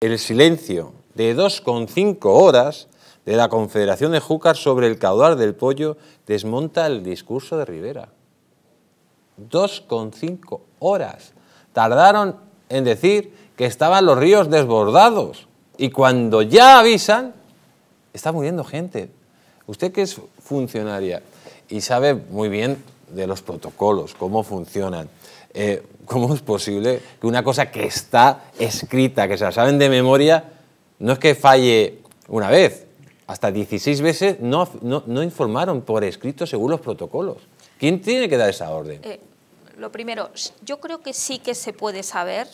el silencio de 2,5 horas de la Confederación de Júcar sobre el caudal del pollo desmonta el discurso de Rivera. 2,5 horas. Tardaron en decir que estaban los ríos desbordados. Y cuando ya avisan, está muriendo gente. Usted que es funcionaria y sabe muy bien de los protocolos, cómo funcionan. Eh, ¿Cómo es posible que una cosa que está escrita, que se la saben de memoria, no es que falle una vez, hasta 16 veces no, informaron por escrito según los protocolos? ¿Quién tiene que dar esa orden? Eh, lo primero, yo creo que sí que se puede saber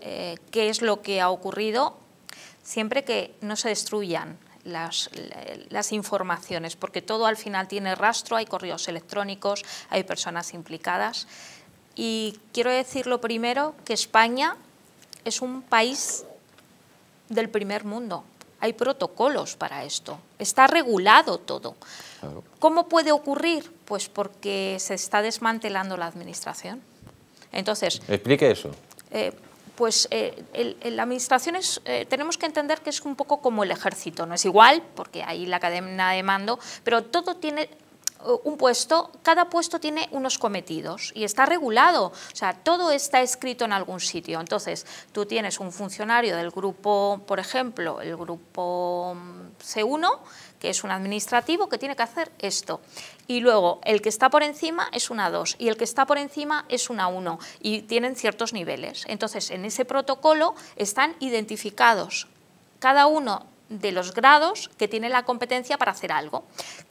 eh, qué es lo que ha ocurrido siempre que no se destruyan las, las, informaciones, porque todo al final tiene rastro, hay correos electrónicos, hay personas implicadas. Y quiero decir lo primero, que España es un país del primer mundo. Hay protocolos para esto. Está regulado todo. ¿Cómo puede ocurrir? Pues porque se está desmantelando la administración. Entonces... Explique eso. Eh, pues eh, la administración es, eh, tenemos que entender que es un poco como el ejército, no es igual, porque hay la cadena de mando, pero todo tiene eh, un puesto, cada puesto tiene unos cometidos y está regulado, o sea, todo está escrito en algún sitio. Entonces, tú tienes un funcionario del grupo, por ejemplo, el grupo mm, C1, que es un administrativo que tiene que hacer esto. Y luego el que está por encima es una 2 y el que está por encima es una 1 y tienen ciertos niveles. Entonces, en ese protocolo están identificados cada uno de los grados que tiene la competencia para hacer algo.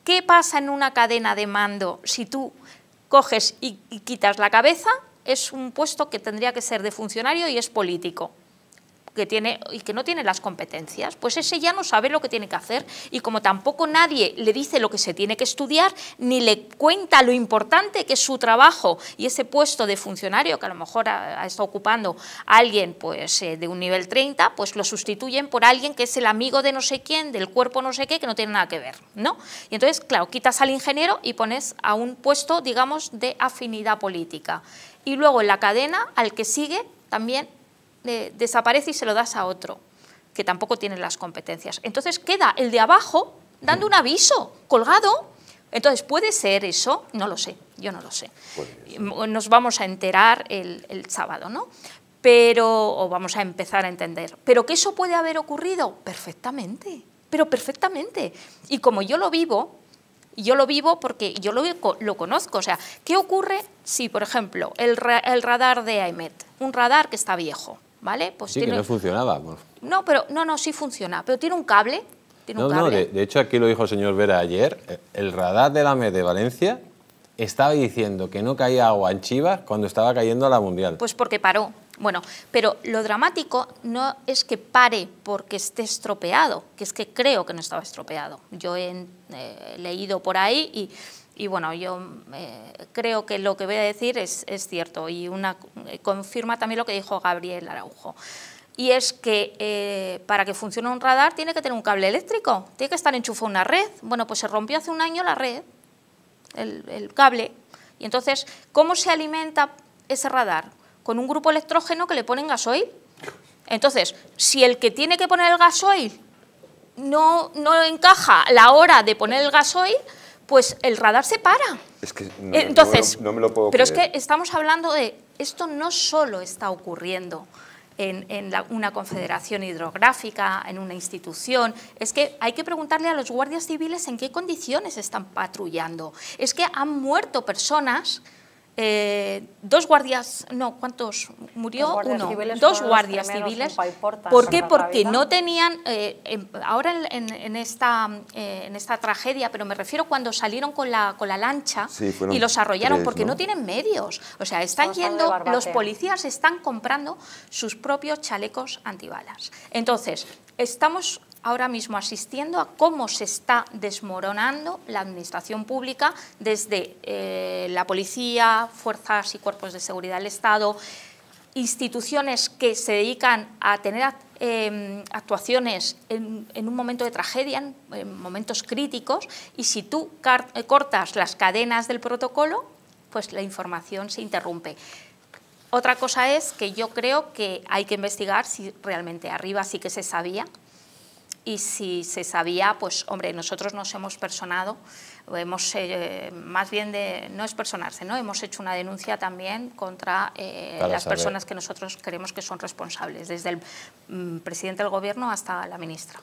¿Qué pasa en una cadena de mando si tú coges y, y quitas la cabeza? Es un puesto que tendría que ser de funcionario y es político que tiene y que no tiene las competencias, pues ese ya no sabe lo que tiene que hacer y como tampoco nadie le dice lo que se tiene que estudiar ni le cuenta lo importante que es su trabajo y ese puesto de funcionario que a lo mejor ha, estado está ocupando alguien pues eh, de un nivel 30, pues lo sustituyen por alguien que es el amigo de no sé quién, del cuerpo no sé qué, que no tiene nada que ver, ¿no? Y entonces, claro, quitas al ingeniero y pones a un puesto, digamos, de afinidad política. Y luego en la cadena, al que sigue, también desaparece y se lo das a otro, que tampoco tiene las competencias. Entonces queda el de abajo dando un aviso colgado. Entonces, ¿puede ser eso? No lo sé, yo no lo sé. Pues em, nos vamos a enterar el, sábado, ¿no? Pero, o vamos a empezar a entender. ¿Pero que eso puede haber ocurrido? Perfectamente, pero perfectamente. Y como yo lo vivo, yo lo vivo porque yo lo, lo, conozco. O sea, ¿qué ocurre si, por ejemplo, el, el radar de AEMET, un radar que está viejo, ¿vale? Pues sí, que no funcionaba. No, pero no, no, sí funciona, pero tiene un cable. no, no, de, de, hecho aquí lo dijo el señor Vera ayer, eh, el radar de la MED de Valencia estaba diciendo que no caía agua en Chivas cuando estaba cayendo a la Mundial. Pues porque paró. Bueno, pero lo dramático no es que pare porque esté estropeado, que es que creo que no estaba estropeado. Yo he eh, leído por ahí y, bueno, yo eh, creo que lo que voy a decir es, cierto y una, eh, confirma también lo que dijo Gabriel Araujo. Y es que para que funcione un radar tiene que tener un cable eléctrico, tiene que estar enchufado una red. Bueno, pues se rompió hace un año la red, el cable. Y entonces, ¿cómo se alimenta ese radar? con un grupo electrógeno que le ponen gasoil. Entonces, si el que tiene que poner el gasoil no, no encaja la hora de poner el gasoil, pues el radar se para. Es que no, Entonces, me lo puedo Pero es que estamos hablando de, esto no solo está ocurriendo en, una confederación hidrográfica, en una institución, es que hay que preguntarle a los guardias civiles en qué condiciones están patrullando. Es que han muerto personas eh, dos guardias, no, ¿cuántos murió? Uno, dos guardias civiles. ¿Por qué? Porque no tenían, eh, ahora en, esta, eh, en esta tragedia, pero me refiero cuando salieron con la, con la lancha y los arrollaron, porque ¿no? tienen medios. O sea, están yendo, los policías están comprando sus propios chalecos antibalas. Entonces, estamos ahora mismo asistiendo a cómo se está desmoronando la administración pública desde eh, la policía, fuerzas y cuerpos de seguridad del Estado, instituciones que se dedican a tener em, actuaciones en, un momento de tragedia, en momentos críticos, y si tú eh, cortas las cadenas del protocolo, pues la información se interrumpe. Otra cosa es que yo creo que hay que investigar si realmente arriba sí que se sabía y si se sabía, pues hombre, nosotros nos hemos personado, hemos, eh, más bien de, no es personarse, ¿no? hemos hecho una denuncia también contra eh, las personas que nosotros creemos que son responsables, desde el mm, presidente del gobierno hasta la ministra.